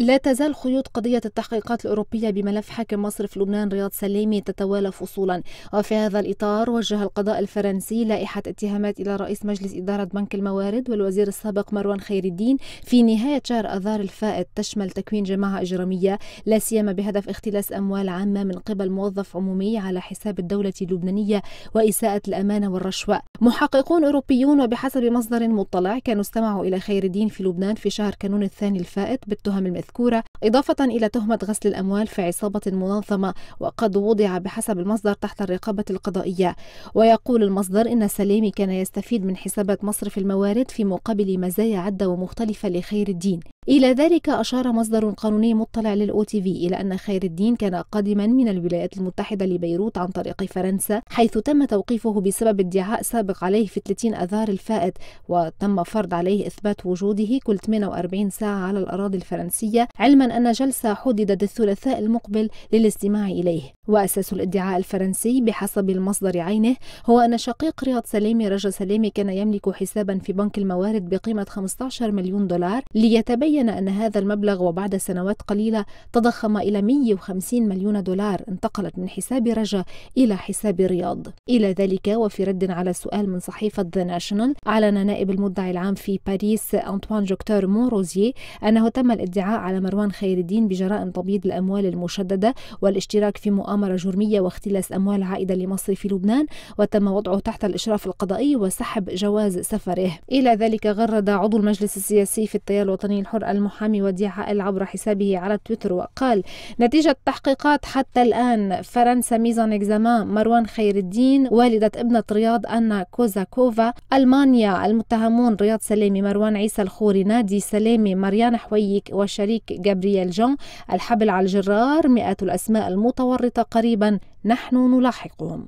لا تزال خيوط قضية التحقيقات الأوروبية بملف حاكم مصر في لبنان رياض سلامي تتوالى فصولا وفي هذا الإطار وجه القضاء الفرنسي لائحة اتهامات إلى رئيس مجلس إدارة بنك الموارد والوزير السابق مروان خير الدين في نهاية شهر أذار الفائت تشمل تكوين جماعة إجرامية لا سيما بهدف اختلاس أموال عامة من قبل موظف عمومي على حساب الدولة اللبنانية وإساءة الأمانة والرشوة محققون أوروبيون وبحسب مصدر مطلع كانوا استمعوا إلى خير الدين في لبنان في شهر كانون الثاني الفائت بالتهم المثل المذكورة إضافة إلى تهمة غسل الأموال في عصابة منظمة وقد وضع بحسب المصدر تحت الرقابة القضائية ويقول المصدر إن سليمي كان يستفيد من حسابات مصرف الموارد في مقابل مزايا عدة ومختلفة لخير الدين إلى ذلك أشار مصدر قانوني مطلع للأو تي في إلى أن خير الدين كان قادما من الولايات المتحدة لبيروت عن طريق فرنسا حيث تم توقيفه بسبب ادعاء سابق عليه في 30 آذار الفائت وتم فرض عليه إثبات وجوده كل 48 ساعة على الأراضي الفرنسية علما أن جلسة حددت الثلاثاء المقبل للاستماع إليه وأساس الادعاء الفرنسي بحسب المصدر عينه هو أن شقيق رياض سلامي رجا سلامي كان يملك حسابا في بنك الموارد بقيمة 15 مليون دولار ليتبين أن هذا المبلغ وبعد سنوات قليلة تضخم إلى 150 مليون دولار انتقلت من حساب رجا إلى حساب رياض إلى ذلك وفي رد على سؤال من صحيفة ذا ناشونال أعلن نائب المدعي العام في باريس أنطوان جوكتور مونروزيي أنه تم الادعاء على مروان خير الدين بجرائم تبييض الأموال المشددة والاشتراك في مؤامرة مؤامرة جرمية واختلاس أموال عائدة لمصر في لبنان وتم وضعه تحت الإشراف القضائي وسحب جواز سفره إلى ذلك غرد عضو المجلس السياسي في التيار الوطني الحر المحامي وديع عائل عبر حسابه على تويتر وقال نتيجة تحقيقات حتى الآن فرنسا ميزان إكزامان مروان خير الدين والدة ابنة رياض أنا كوزاكوفا ألمانيا المتهمون رياض سلامي مروان عيسى الخوري نادي سلامي مريان حويك وشريك جابرييل جون الحبل على الجرار مئات الأسماء المتورطة قريبا نحن نلاحقهم